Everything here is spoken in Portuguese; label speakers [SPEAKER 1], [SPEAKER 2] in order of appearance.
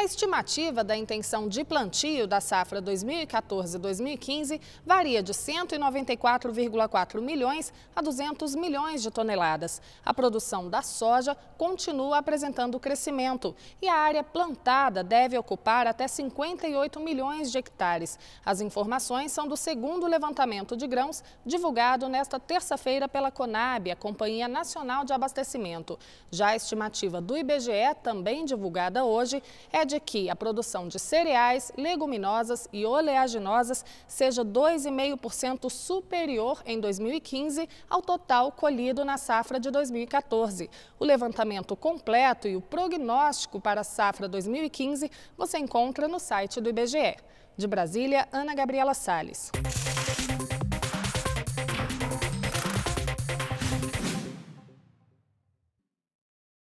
[SPEAKER 1] A estimativa da intenção de plantio da safra 2014-2015 varia de 194,4 milhões a 200 milhões de toneladas. A produção da soja continua apresentando crescimento e a área plantada deve ocupar até 58 milhões de hectares. As informações são do segundo levantamento de grãos divulgado nesta terça-feira pela Conab, a Companhia Nacional de Abastecimento. Já a estimativa do IBGE, também divulgada hoje, é de que a produção de cereais, leguminosas e oleaginosas seja 2,5% superior em 2015 ao total colhido na safra de 2014. O levantamento completo e o prognóstico para a safra 2015 você encontra no site do IBGE. De Brasília, Ana Gabriela Salles.